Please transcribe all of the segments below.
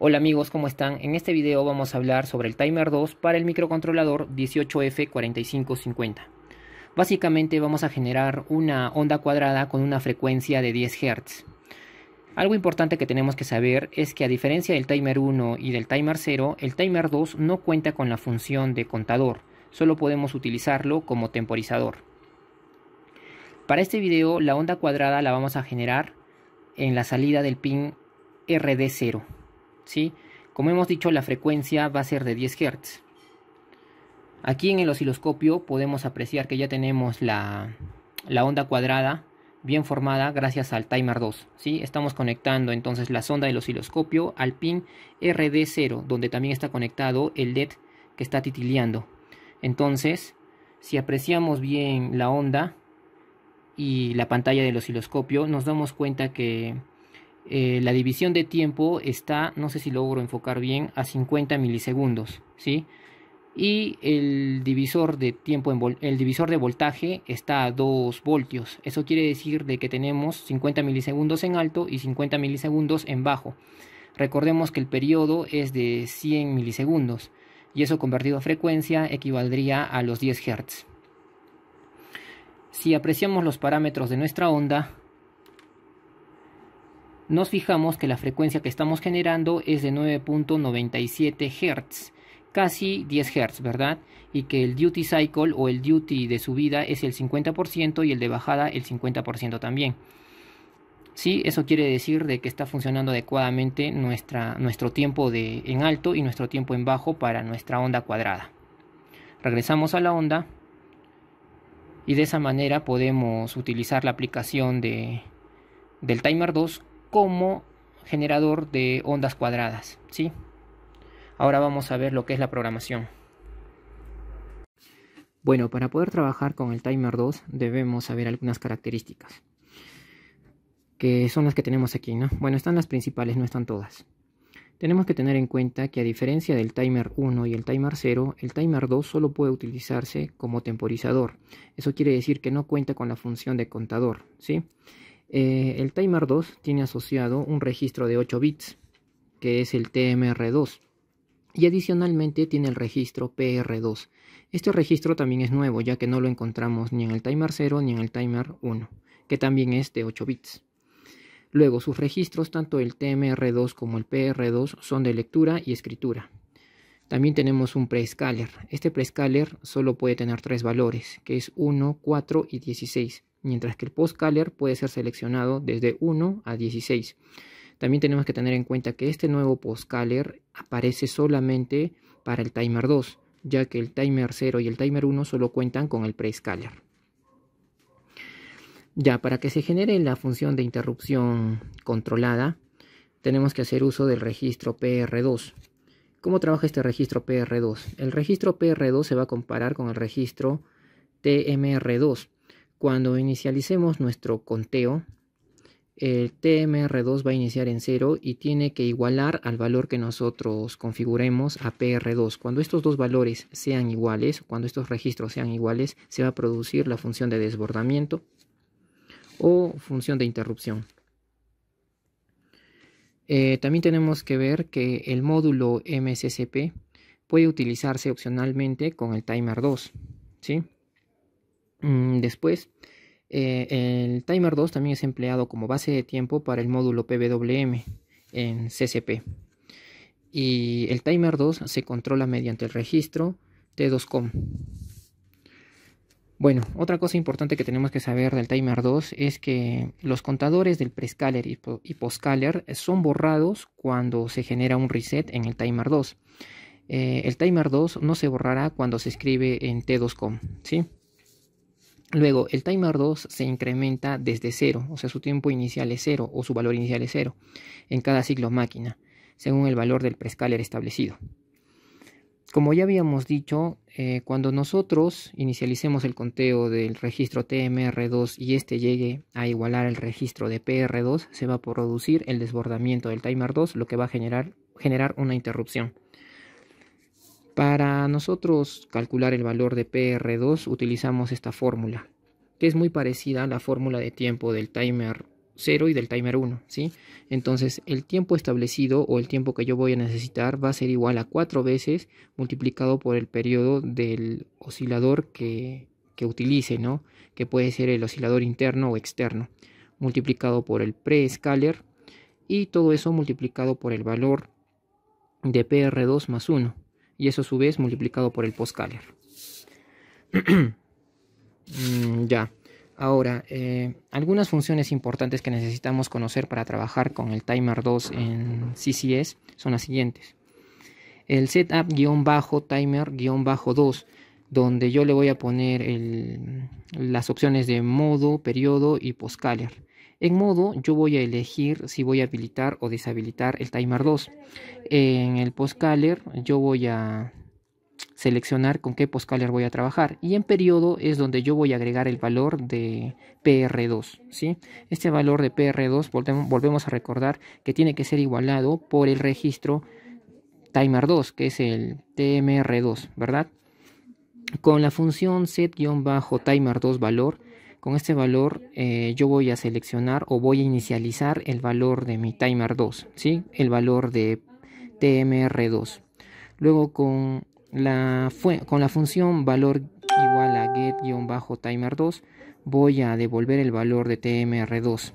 Hola amigos, ¿cómo están? En este video vamos a hablar sobre el timer 2 para el microcontrolador 18F4550. Básicamente vamos a generar una onda cuadrada con una frecuencia de 10 Hz. Algo importante que tenemos que saber es que a diferencia del timer 1 y del timer 0, el timer 2 no cuenta con la función de contador, solo podemos utilizarlo como temporizador. Para este video la onda cuadrada la vamos a generar en la salida del pin RD0. ¿sí? Como hemos dicho, la frecuencia va a ser de 10 Hz. Aquí en el osciloscopio podemos apreciar que ya tenemos la, la onda cuadrada bien formada gracias al timer 2. Estamos conectando entonces la sonda del osciloscopio al pin RD0, donde también está conectado el LED e que está titileando. Entonces, si apreciamos bien la onda y la pantalla del osciloscopio, nos damos cuenta que eh, la división de tiempo está, no sé si logro enfocar bien, a 50 milisegundos, ¿sí? Y el divisor de tiempo, el divisor de voltaje está a 2 voltios. Eso quiere decir de que tenemos 50 milisegundos en alto y 50 milisegundos en bajo. Recordemos que el periodo es de 100 milisegundos y eso convertido a frecuencia equivaldría a los 10 Hz. Si apreciamos los parámetros de nuestra onda, nos fijamos que la frecuencia que estamos generando es de 9.97 Hz, casi 10 Hz, ¿verdad? Y que el duty cycle o el duty de subida es el 50% y el de bajada el 50% también. Sí, eso quiere decir de que está funcionando adecuadamente nuestra, nuestro tiempo de, en alto y nuestro tiempo en bajo para nuestra onda cuadrada. Regresamos a la onda y de esa manera podemos utilizar la aplicación de, del timer 2 como generador de ondas cuadradas. ¿sí? Ahora vamos a ver lo que es la programación. Bueno, para poder trabajar con el timer 2 debemos saber algunas características, que son las que tenemos aquí, ¿no? Bueno, están las principales, no están todas. Tenemos que tener en cuenta que a diferencia del timer 1 y el timer 0, el timer 2 solo puede utilizarse como temporizador. Eso quiere decir que no cuenta con la función de contador, ¿sí? sí eh, el timer 2 tiene asociado un registro de 8 bits, que es el TMR2. Y adicionalmente tiene el registro PR2. Este registro también es nuevo, ya que no lo encontramos ni en el timer 0 ni en el timer 1, que también es de 8 bits. Luego, sus registros, tanto el TMR2 como el PR2, son de lectura y escritura. También tenemos un pre prescaler. Este pre prescaler solo puede tener tres valores, que es 1, 4 y 16, mientras que el postcaler puede ser seleccionado desde 1 a 16. También tenemos que tener en cuenta que este nuevo postcaler aparece solamente para el timer 2, ya que el timer 0 y el timer 1 solo cuentan con el pre prescaler. Ya, para que se genere la función de interrupción controlada, tenemos que hacer uso del registro PR2. ¿Cómo trabaja este registro PR2? El registro PR2 se va a comparar con el registro TMR2. Cuando inicialicemos nuestro conteo, el TMR2 va a iniciar en 0 y tiene que igualar al valor que nosotros configuremos a PR2. Cuando estos dos valores sean iguales, cuando estos registros sean iguales, se va a producir la función de desbordamiento o función de interrupción. Eh, también tenemos que ver que el módulo MCCP puede utilizarse opcionalmente con el timer 2. ¿sí? Mm, después, eh, el timer 2 también es empleado como base de tiempo para el módulo PWM en CCP. Y el timer 2 se controla mediante el registro T2COM. Bueno, otra cosa importante que tenemos que saber del timer 2 es que los contadores del prescaler y, postcaler son borrados cuando se genera un reset en el timer 2. Eh, el timer 2 no se borrará cuando se escribe en T2com, ¿sí? Luego, el timer 2 se incrementa desde cero, o sea, su tiempo inicial es cero o su valor inicial es cero en cada ciclo máquina, según el valor del prescaler establecido. Como ya habíamos dicho, eh, cuando nosotros inicialicemos el conteo del registro TMR2 y este llegue a igualar el registro de PR2, se va a producir el desbordamiento del timer 2, lo que va a generar, generar una interrupción. Para nosotros calcular el valor de PR2 utilizamos esta fórmula, que es muy parecida a la fórmula de tiempo del timer 0 y del timer 1, ¿sí? Entonces el tiempo establecido o el tiempo que yo voy a necesitar va a ser igual a 4 veces multiplicado por el periodo del oscilador que, utilice, ¿no? Que puede ser el oscilador interno o externo, multiplicado por el pre-scaler y todo eso multiplicado por el valor de PR2 más 1 y eso a su vez multiplicado por el post-scaler. Mm, ya. Ahora, eh, algunas funciones importantes que necesitamos conocer para trabajar con el timer 2 en CCS son las siguientes. El setup-timer-2, donde yo le voy a poner las opciones de modo, periodo y postcaler. En modo yo voy a elegir si voy a habilitar o deshabilitar el timer 2. En el postcaler yo voy a seleccionar con qué postcaler voy a trabajar. Y en periodo es donde yo voy a agregar el valor de PR2. ¿sí? Este valor de PR2 volvemos a recordar que tiene que ser igualado por el registro timer 2, que es el TMR2, ¿verdad? Con la función set-timer2 valor, con este valor eh, yo voy a seleccionar o voy a inicializar el valor de mi timer 2, ¿sí? El valor de TMR2. Luego con la con la función valor igual a get-timer2 voy a devolver el valor de tmr2.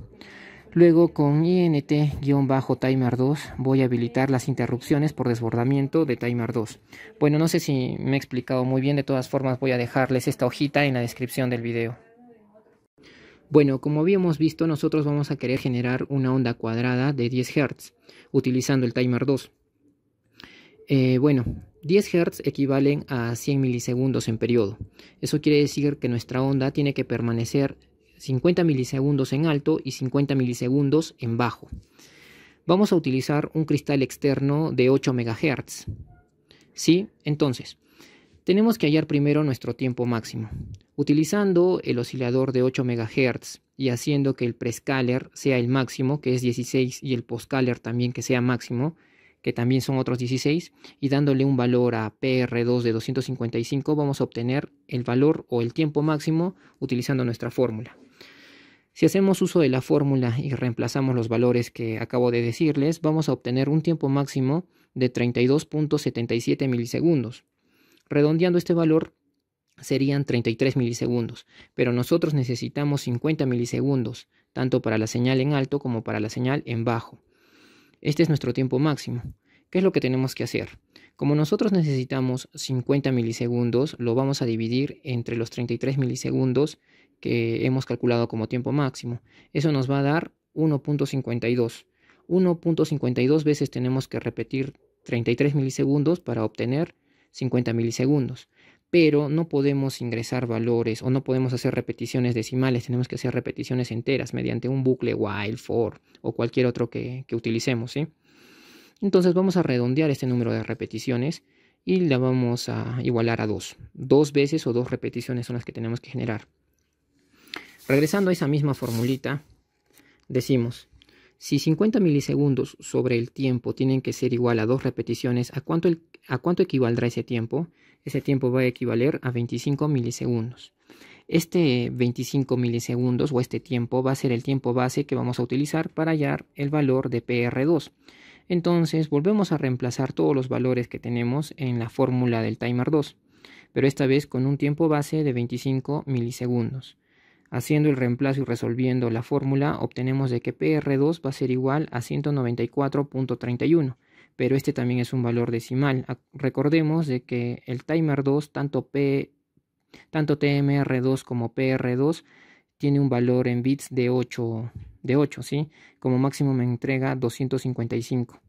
Luego con int-timer2 voy a habilitar las interrupciones por desbordamiento de timer2. Bueno, no sé si me he explicado muy bien, de todas formas voy a dejarles esta hojita en la descripción del video. Bueno, como habíamos visto, nosotros vamos a querer generar una onda cuadrada de 10 Hz utilizando el timer 2. Eh, bueno, 10 Hz equivalen a 100 milisegundos en periodo. Eso quiere decir que nuestra onda tiene que permanecer 50 milisegundos en alto y 50 milisegundos en bajo. Vamos a utilizar un cristal externo de 8 MHz. ¿Sí? Entonces, tenemos que hallar primero nuestro tiempo máximo. Utilizando el oscilador de 8 MHz y haciendo que el prescaler sea el máximo, que es 16, y el postcaler también que sea máximo, que también son otros 16, y dándole un valor a PR2 de 255 vamos a obtener el valor o el tiempo máximo utilizando nuestra fórmula. Si hacemos uso de la fórmula y reemplazamos los valores que acabo de decirles, vamos a obtener un tiempo máximo de 32.77 milisegundos. Redondeando este valor serían 33 milisegundos, pero nosotros necesitamos 50 milisegundos, tanto para la señal en alto como para la señal en bajo. Este es nuestro tiempo máximo. ¿Qué es lo que tenemos que hacer? Como nosotros necesitamos 50 milisegundos, lo vamos a dividir entre los 33 milisegundos que hemos calculado como tiempo máximo. Eso nos va a dar 1.52. 1.52 veces tenemos que repetir 33 milisegundos para obtener 50 milisegundos pero no podemos ingresar valores o no podemos hacer repeticiones decimales, tenemos que hacer repeticiones enteras mediante un bucle while, for o cualquier otro que, utilicemos. Entonces vamos a redondear este número de repeticiones y la vamos a igualar a 2. Dos veces o dos repeticiones son las que tenemos que generar. Regresando a esa misma formulita, decimos si 50 milisegundos sobre el tiempo tienen que ser igual a dos repeticiones, ¿a cuánto, equivaldrá ese tiempo? Ese tiempo va a equivaler a 25 milisegundos. Este 25 milisegundos o este tiempo va a ser el tiempo base que vamos a utilizar para hallar el valor de PR2. Entonces volvemos a reemplazar todos los valores que tenemos en la fórmula del timer 2, pero esta vez con un tiempo base de 25 milisegundos. Haciendo el reemplazo y resolviendo la fórmula, obtenemos de que PR2 va a ser igual a 194.31, pero este también es un valor decimal. Recordemos de que el timer 2, tanto, TMR2 como PR2, tiene un valor en bits de 8, de 8 ¿sí? Como máximo me entrega 255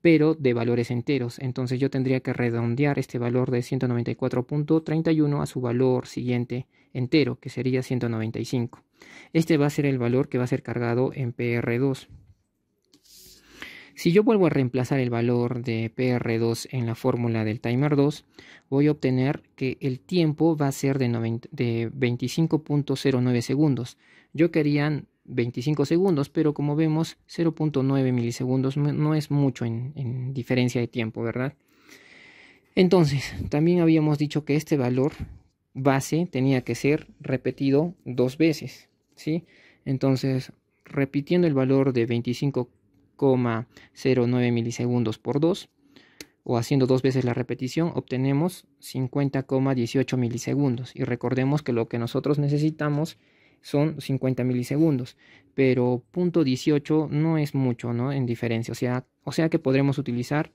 pero de valores enteros. Entonces yo tendría que redondear este valor de 194.31 a su valor siguiente entero, que sería 195. Este va a ser el valor que va a ser cargado en PR2. Si yo vuelvo a reemplazar el valor de PR2 en la fórmula del timer 2, voy a obtener que el tiempo va a ser de, de 25.09 segundos. Yo quería 25 segundos, pero como vemos 0.9 milisegundos no es mucho en, diferencia de tiempo, ¿verdad? Entonces, también habíamos dicho que este valor base tenía que ser repetido dos veces, ¿sí? Entonces, repitiendo el valor de 25,09 milisegundos por 2, o haciendo dos veces la repetición, obtenemos 50,18 milisegundos. Y recordemos que lo que nosotros necesitamos es son 50 milisegundos, pero punto 18 no es mucho, ¿no? En diferencia, o sea, o sea que podremos utilizar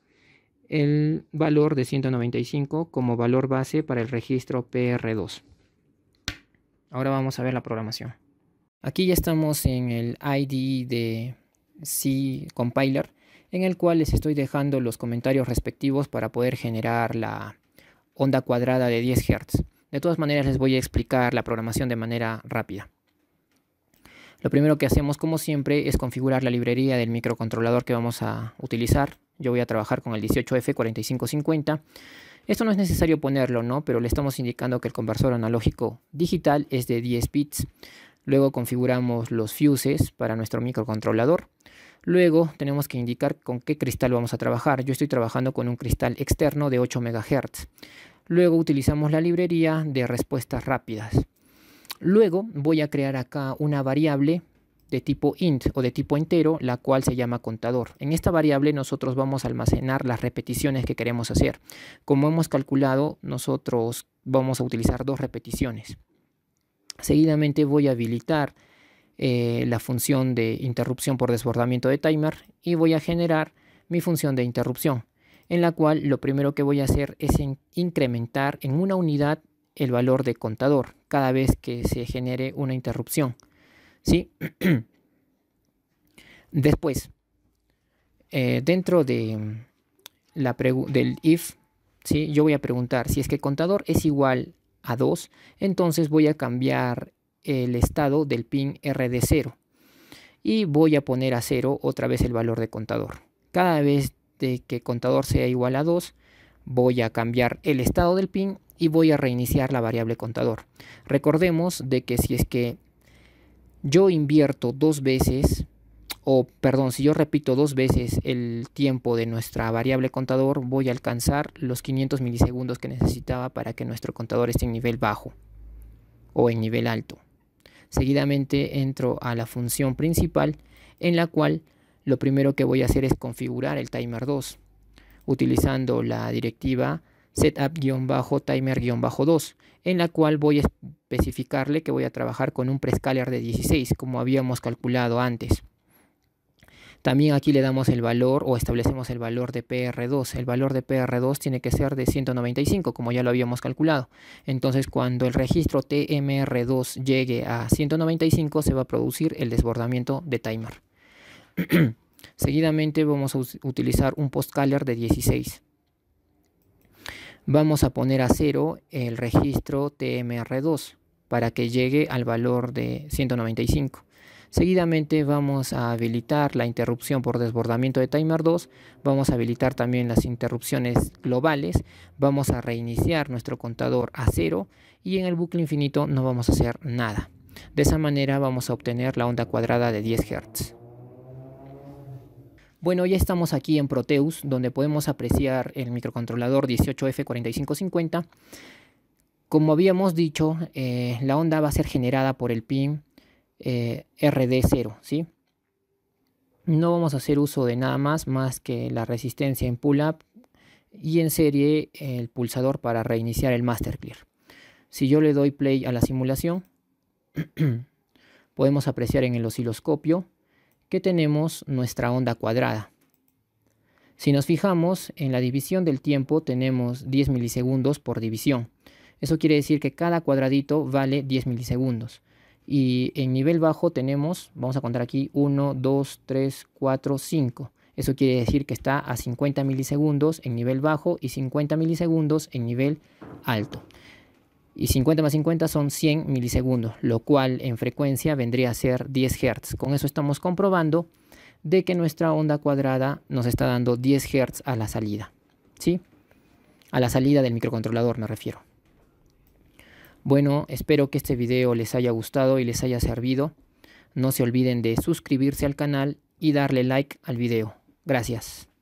el valor de 195 como valor base para el registro PR2. Ahora vamos a ver la programación. Aquí ya estamos en el ID de C Compiler, en el cual les estoy dejando los comentarios respectivos para poder generar la onda cuadrada de 10 Hz. De todas maneras les voy a explicar la programación de manera rápida. Lo primero que hacemos como siempre es configurar la librería del microcontrolador que vamos a utilizar. Yo voy a trabajar con el 18F4550. Esto no es necesario ponerlo, ¿no? Pero le estamos indicando que el conversor analógico digital es de 10 bits. Luego configuramos los fuses para nuestro microcontrolador. Luego tenemos que indicar con qué cristal vamos a trabajar. Yo estoy trabajando con un cristal externo de 8 MHz. Luego utilizamos la librería de respuestas rápidas. Luego voy a crear acá una variable de tipo int o de tipo entero, la cual se llama contador. En esta variable nosotros vamos a almacenar las repeticiones que queremos hacer. Como hemos calculado, nosotros vamos a utilizar dos repeticiones. Seguidamente voy a habilitar eh, la función de interrupción por desbordamiento de timer y voy a generar mi función de interrupción en la cual lo primero que voy a hacer es incrementar en una unidad el valor de contador cada vez que se genere una interrupción. ¿sí? Después, eh, dentro de la del if, ¿sí? yo voy a preguntar si es que contador es igual a 2, entonces voy a cambiar el estado del pin RD0 y voy a poner a 0 otra vez el valor de contador. Cada vez de que contador sea igual a 2, voy a cambiar el estado del pin y voy a reiniciar la variable contador. Recordemos de que si es que yo invierto dos veces, o perdón, si yo repito dos veces el tiempo de nuestra variable contador, voy a alcanzar los 500 milisegundos que necesitaba para que nuestro contador esté en nivel bajo o en nivel alto. Seguidamente entro a la función principal en la cual lo primero que voy a hacer es configurar el timer 2 utilizando la directiva setup-timer-2 en la cual voy a especificarle que voy a trabajar con un prescaler de 16 como habíamos calculado antes. También aquí le damos el valor o establecemos el valor de PR2. El valor de PR2 tiene que ser de 195, como ya lo habíamos calculado. Entonces, cuando el registro TMR2 llegue a 195, se va a producir el desbordamiento de timer. Seguidamente vamos a utilizar un postcaler de 16. Vamos a poner a cero el registro TMR2 para que llegue al valor de 195. Seguidamente vamos a habilitar la interrupción por desbordamiento de timer 2, vamos a habilitar también las interrupciones globales, vamos a reiniciar nuestro contador a cero y en el bucle infinito no vamos a hacer nada. De esa manera vamos a obtener la onda cuadrada de 10 Hz. Bueno, ya estamos aquí en Proteus, donde podemos apreciar el microcontrolador 18F4550. Como habíamos dicho, eh, la onda va a ser generada por el pin eh, RD0, ¿sí? No vamos a hacer uso de nada más, más que la resistencia en pull-up y en serie el pulsador para reiniciar el Master Clear. Si yo le doy play a la simulación, podemos apreciar en el osciloscopio que tenemos nuestra onda cuadrada. Si nos fijamos, en la división del tiempo tenemos 10 milisegundos por división. Eso quiere decir que cada cuadradito vale 10 milisegundos. Y en nivel bajo tenemos, vamos a contar aquí, 1, 2, 3, 4, 5. Eso quiere decir que está a 50 milisegundos en nivel bajo y 50 milisegundos en nivel alto y 50 más 50 son 100 milisegundos, lo cual en frecuencia vendría a ser 10 Hz. Con eso estamos comprobando de que nuestra onda cuadrada nos está dando 10 Hz a la salida. ¿Sí? A la salida del microcontrolador me refiero. Bueno, espero que este video les haya gustado y les haya servido. No se olviden de suscribirse al canal y darle like al video. Gracias.